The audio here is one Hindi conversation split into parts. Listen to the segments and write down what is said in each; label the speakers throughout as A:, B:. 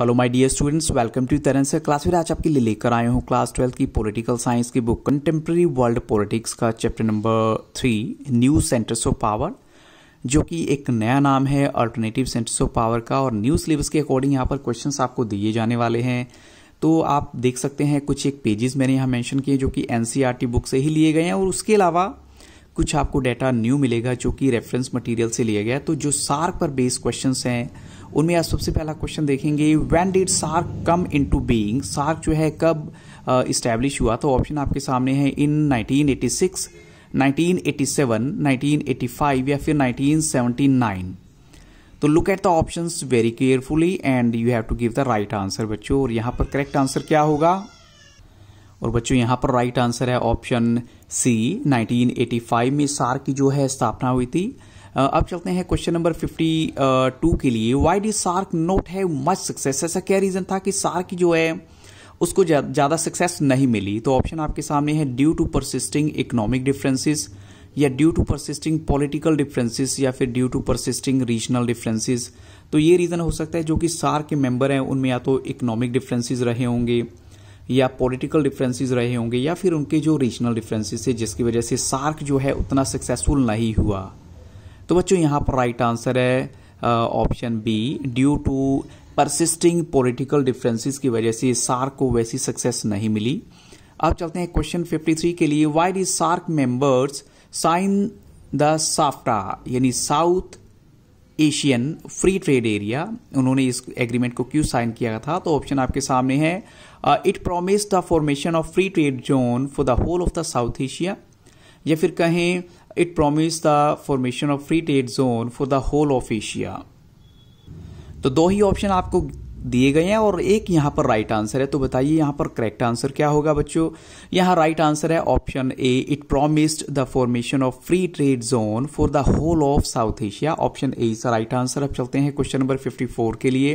A: Hello my dear students welcome to तरन से क्लास फिर आज आपके लिए लेकर आए हूँ क्लास ट्वेल्थ की पॉलिटिकल साइंस की बुक कंटेम्प्रेरी वर्ल्ड पॉलिटिक्स का chapter number three new centres of power जो कि एक नया नाम है अल्टरनेटिव सेंटर्स ऑफ पावर का और न्यू सिलेबस के अकॉर्डिंग यहाँ पर क्वेश्चन आपको दिए जाने वाले हैं तो आप देख सकते हैं कुछ एक पेजेस मैंने यहाँ मैंशन किए जो कि एन बुक e से ही लिए गए हैं और उसके अलावा कुछ आपको डाटा न्यू मिलेगा जो कि रेफरेंस मटेरियल से लिया गया तो जो सार पर बेस्ड क्वेश्चंस हैं उनमें आज सबसे पहला क्वेश्चन देखेंगे when did SAARC come into being SAARC जो है कब इस्टेब्लिश हुआ तो ऑप्शन आपके सामने है इन 1986 1987 1985 या फिर 1979 तो look at the option very carefully and you have to give the right answer बच्चों और यहाँ पर करेक्ट आंसर क्या होगा और बच्चों यहाँ पर राइट right आंसर है ऑप्शन सी 1985 में सार की जो है स्थापना हुई थी अब चलते हैं क्वेश्चन नंबर फिफ्टी टू के लिए वाई डी सार्क नोट है मच सक्सेस ऐसा क्या रीज़न था कि सार्क जो है उसको ज़्यादा सक्सेस नहीं मिली तो ऑप्शन आपके सामने है due to persisting economic differences या due to persisting political differences या फिर due to persisting regional differences तो ये रीज़न हो सकता है जो कि सार के मेंबर हैं उनमें या तो इकोनॉमिक डिफरेंसेस रहे होंगे या पॉलिटिकल डिफरेंसेस रहे होंगे या फिर उनके जो रीजनल डिफरेंसेस थे जिसकी वजह से सार्क जो है उतना सक्सेसफुल नहीं हुआ तो बच्चों यहाँ पर राइट आंसर है option B due to persisting political differences की वजह से सार्क को वैसी सक्सेस नहीं मिली अब चलते हैं क्वेश्चन 53 के लिए why did SAARC members sign the SAFTA यानी South Asian free trade area उन्होंने इस एग्रीमेंट को क्यों साइन किया था तो ऑप्शन आपके सामने है it promise the formation of free trade zone for the whole of the South Asia या फिर कहें it promised the formation of free trade zone for the whole of Asia. तो दो ही ऑप्शन आपको दिए गए हैं और एक यहां पर राइट आंसर है तो बताइए यहां पर करेक्ट आंसर क्या होगा बच्चों यहां राइट आंसर है option A it promised the formation of free trade zone for the whole of South Asia option A is right answer अब चलते हैं क्वेश्चन नंबर 54 के लिए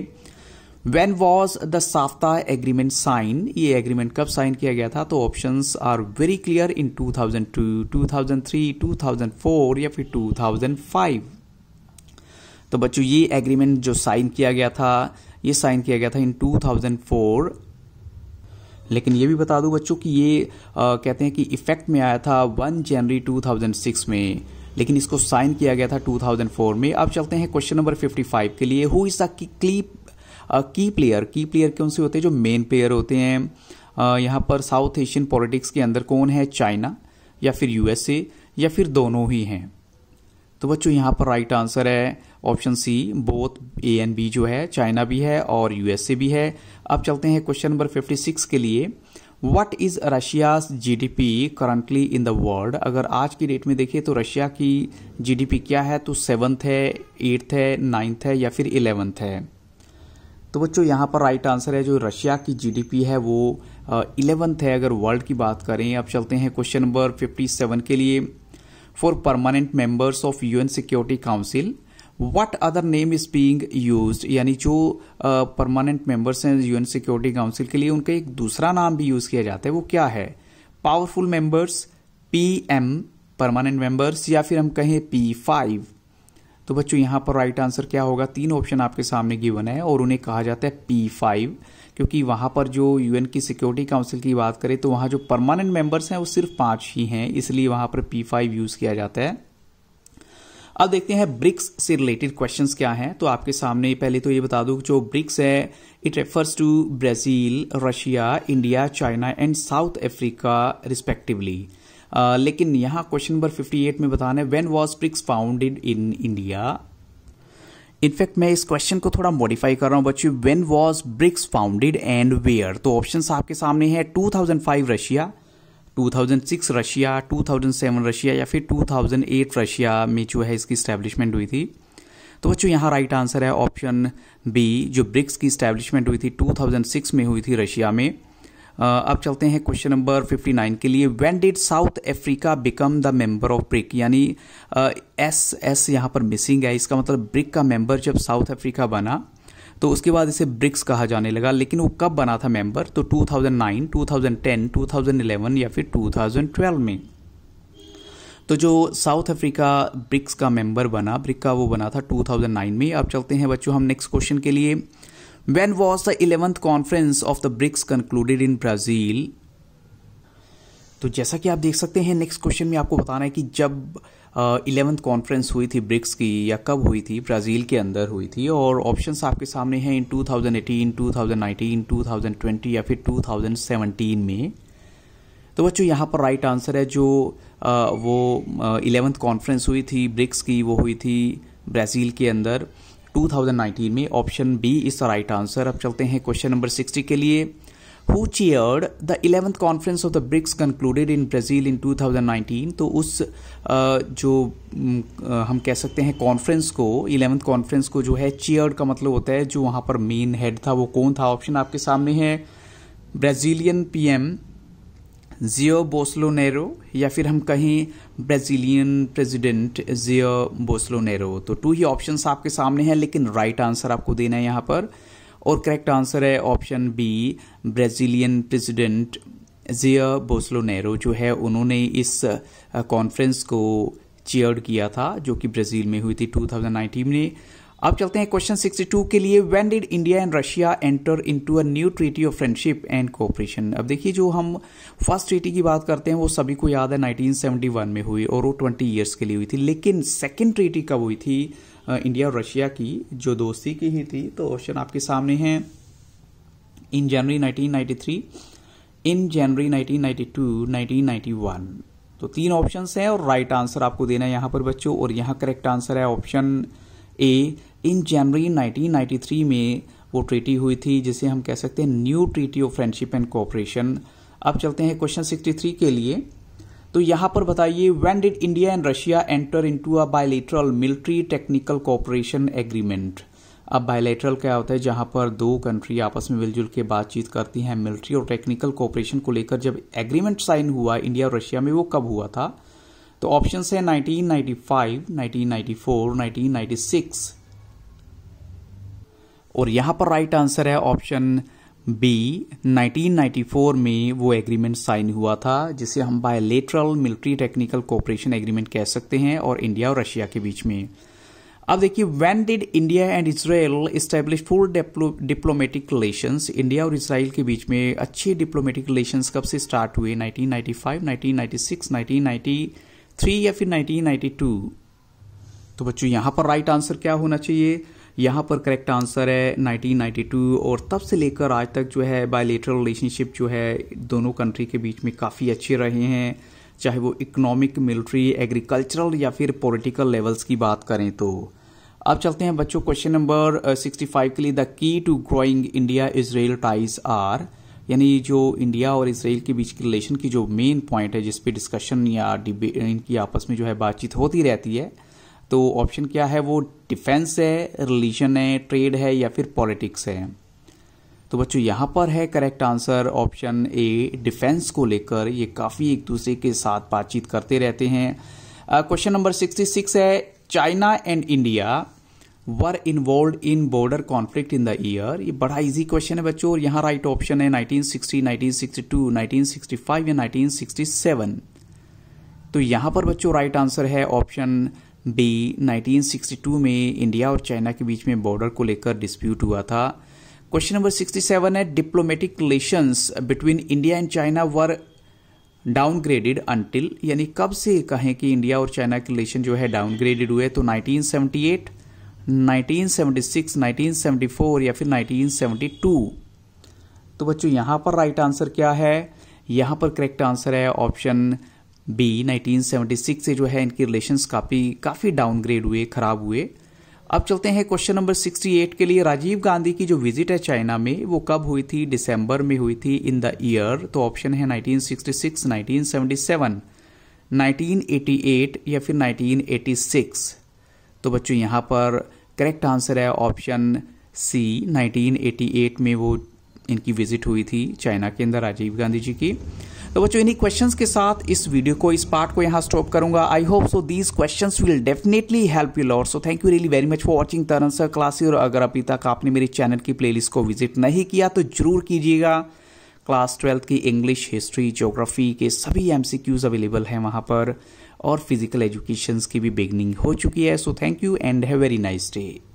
A: when was the SAFTA agreement sign ये एग्रीमेंट कब साइन किया गया था तो option are very clear in two two two thousand thousand three two thousand four या फिर फाइव तो बच्चों ये एग्रीमेंट जो साइन किया गया था ये साइन किया गया था इन टू थाउजेंड फोर लेकिन ये भी बता दूं बच्चों कि ये आ, कहते हैं कि इफेक्ट में आया था one January two thousand six में लेकिन इसको साइन किया गया था 2004 में अब चलते हैं क्वेश्चन नंबर 55 के लिए हु इज द क्लीप की प्लेयर की प्लेयर कौन से होते हैं जो मेन प्लेयर होते हैं यहाँ पर साउथ एशियन पॉलिटिक्स के अंदर कौन है चाइना या फिर यूएसए या फिर दोनों ही हैं तो बच्चों यहाँ पर राइट आंसर है option C both A and B जो है चाइना भी है और यूएसए भी है अब चलते हैं क्वेश्चन नंबर 56 के लिए what is Russia's GDP currently in the world अगर आज की डेट में देखें तो रशिया की जीडीपी क्या है तो सेवन्थ है एट्थ है नाइन्थ है या फिर इलेवंथ है तो बच्चों यहाँ पर राइट आंसर है जो रशिया की जीडीपी है वो इलेवंथ है अगर वर्ल्ड की बात करें अब चलते हैं क्वेश्चन नंबर फिफ्टी सेवन के लिए for permanent members of UN Security Council what other name is being use यानी जो परमानेंट मेंबर्स हैं यूएन सिक्योरिटी काउंसिल के लिए उनका एक दूसरा नाम भी यूज किया जाता है वो क्या है powerful members P M permanent members या फिर हम कहें पी फाइव तो बच्चों यहाँ पर राइट आंसर क्या होगा तीन ऑप्शन आपके सामने गिवन है और उन्हें कहा जाता है पी फाइव क्योंकि वहाँ पर जो यूएन की सिक्योरिटी काउंसिल की बात करें तो वहाँ जो परमानेंट मेंबर्स हैं वो सिर्फ पाँच ही हैं इसलिए वहाँ पर पी फाइव यूज़ किया जाता है अब देखते हैं ब्रिक्स से रिलेटेड क्वेश्चंस क्या हैं तो आपके सामने पहले तो ये बता दूं जो ब्रिक्स है it refers to Brazil Russia India China and South Africa respectively लेकिन यहां क्वेश्चन नंबर 58 में बताना है when was BRICS founded in India in fact मैं इस क्वेश्चन को थोड़ा मॉडिफाई कर रहा हूं बच्चों when was BRICS founded and where तो ऑप्शन आपके सामने है 2005 रशिया 2006 रशिया 2007 रशिया या फिर 2008 रशिया में जो है इसकी स्टैब्लिशमेंट हुई थी तो बच्चों यहाँ राइट आंसर है ऑप्शन बी जो ब्रिक्स की स्टैब्लिशमेंट हुई थी 2006 में हुई थी रशिया में अब चलते हैं क्वेश्चन नंबर 59 के लिए when did South Africa become the member of BRIC यानी एस एस यहाँ पर मिसिंग है इसका मतलब ब्रिक का मेंबर जब साउथ अफ्रीका बना तो उसके बाद इसे ब्रिक्स कहा जाने लगा लेकिन वो कब बना था मेंबर तो 2009, 2010, 2011 या फिर 2012 में तो जो साउथ अफ्रीका ब्रिक्स का मेंबर बना ब्रिक का वो बना था 2009 में अब चलते हैं बच्चों हम नेक्स्ट क्वेश्चन के लिए When was the 11th conference of the BRICS concluded in Brazil? तो जैसा कि आप देख सकते हैं नेक्स्ट क्वेश्चन में आपको बताना है कि जब इलेवंथ uh, कॉन्फ्रेंस हुई थी ब्रिक्स की या कब हुई थी ब्राज़ील के अंदर हुई थी और ऑप्शंस आपके सामने हैं इन 2018, 2019, 2020 या फिर 2017 में तो बच्चों यहाँ पर राइट आंसर है जो uh, वो इलेवंथ uh, कॉन्फ्रेंस हुई थी ब्रिक्स की वो हुई थी ब्राज़ील के अंदर 2019 में option B is right answer अब चलते हैं क्वेश्चन नंबर 60 के लिए who chaired the eleventh conference of the BRICS concluded in Brazil in 2019 तो उस जो हम कह सकते हैं कॉन्फ्रेंस को इलेवंथ कॉन्फ्रेंस को जो है चेयर्ड का मतलब होता है जो वहां पर मेन हेड था वो कौन था ऑप्शन आपके सामने है ब्राज़ीलियन पीएम जियो बोस्लोनेरो या फिर हम कहें ब्राजीलियन प्रेसिडेंट जियो बोस्लोनेरो तो टू ही ऑप्शंस आपके सामने हैं लेकिन राइट आंसर आपको देना है यहाँ पर और करेक्ट आंसर है option B Brazilian president Jair Bolsonaro जो है उन्होंने इस कॉन्फ्रेंस को चेयर किया था जो कि ब्राज़ील में हुई थी 2019 में अब चलते हैं क्वेश्चन 62 के लिए when did India and Russia enter into a new treaty of friendship and cooperation अब देखिए जो हम फर्स्ट ट्रीटी की बात करते हैं वो सभी को याद है 1971 में हुई और वो 20 इयर्स के लिए हुई थी लेकिन सेकेंड ट्रीटी कब हुई थी इंडिया और रशिया की जो दोस्ती की ही थी तो ऑप्शन आपके सामने है in January nineteen in January nineteen ninety तो तीन ऑप्शन है और राइट right आंसर आपको देना है यहां पर बच्चों और यहां करेक्ट आंसर है ऑप्शन ए इन जनवरी 1993 में वो ट्रीटी हुई थी जिसे हम कह सकते हैं new treaty of friendship and cooperation अब चलते हैं क्वेश्चन 63 के लिए तो यहां पर बताइए when did India and Russia enter into a bilateral military technical cooperation agreement अब बायलेटरल क्या होता है जहां पर दो कंट्री आपस में मिलजुल के बातचीत करती हैं मिलिट्री और टेक्निकल कोऑपरेशन को लेकर जब एग्रीमेंट साइन हुआ इंडिया और रशिया में वो कब हुआ था तो ऑप्शन है नाइनटीन नाइन्टी और यहां पर राइट आंसर है ऑप्शन बी 1994 में वो एग्रीमेंट साइन हुआ था जिसे हम bilateral military technical cooperation agreement कह सकते हैं और इंडिया और रशिया के बीच में अब देखिए when did India and Israel establish full diplomatic relations India और इसराइल के बीच में अच्छे डिप्लोमेटिक रिलेशंस कब से स्टार्ट हुए 1995, 1996, 1993 या फिर 1992 तो बच्चों यहां पर राइट आंसर क्या होना चाहिए यहाँ पर करेक्ट आंसर है 1992 और तब से लेकर आज तक जो है बायोलेटरल रिलेशनशिप जो है दोनों कंट्री के बीच में काफ़ी अच्छे रहे हैं चाहे वो इकोनॉमिक मिलिट्री एग्रीकल्चरल या फिर पॉलिटिकल लेवल्स की बात करें तो अब चलते हैं बच्चों क्वेश्चन नंबर 65 के लिए the key to growing India Israel ties are यानी जो इंडिया और इसराइल के बीच की रिलेशन की जो मेन पॉइंट है जिसपे डिस्कशन या इनकी आपस में जो है बातचीत होती रहती है तो ऑप्शन क्या है वो डिफेंस है रिलीजन है ट्रेड है या फिर पॉलिटिक्स है तो बच्चों यहाँ पर है correct answer option A defence को लेकर ये काफ़ी एक दूसरे के साथ बातचीत करते रहते हैं क्वेश्चन नंबर सिक्सटी सिक्स है China and India were involved in border conflict in the year ये बड़ा इजी क्वेश्चन है बच्चों और यहाँ राइट right ऑप्शन है 1960, 1962, 1965 या 1967 तो यहाँ पर बच्चों राइट आंसर है ऑप्शन बी 1962 में इंडिया और चाइना के बीच में बॉर्डर को लेकर डिस्प्यूट हुआ था क्वेश्चन नंबर 67 है diplomatic relation between India and China were downgraded until यानी कब से कहें कि इंडिया और चाइना के रिलेशन जो है डाउनग्रेडेड हुए तो 1978, 1976, 1974 या फिर 1972 तो बच्चों यहां पर राइट right आंसर क्या है यहां पर करेक्ट आंसर है ऑप्शन बी 1976 से जो है इनकी रिलेशन काफ़ी काफ़ी डाउनग्रेड हुए खराब हुए अब चलते हैं क्वेश्चन नंबर 68 के लिए राजीव गांधी की जो विजिट है चाइना में वो कब हुई थी दिसंबर में हुई थी इन द ईयर तो ऑप्शन है 1966, 1977, 1988 या फिर 1986 तो बच्चों यहाँ पर करेक्ट आंसर है ऑप्शन सी 1988 में वो इनकी विजिट हुई थी चाइना के अंदर राजीव गांधी जी की तो बच्चों इन्हीं क्वेश्चंस के साथ इस वीडियो को इस पार्ट को यहाँ स्टॉप करूंगा I hope so these questions will definitely help you lot so thank you really very much for watching Taran sir classes और अगर अभी तक आपने मेरे चैनल की प्लेलिस्ट को विजिट नहीं किया तो जरूर कीजिएगा क्लास ट्वेल्थ की इंग्लिश हिस्ट्री जोग्राफी के सभी एम अवेलेबल हैं वहाँ पर और फिजिकल एजुकेशन की भी बिगनिंग हो चुकी है so thank you and have very nice day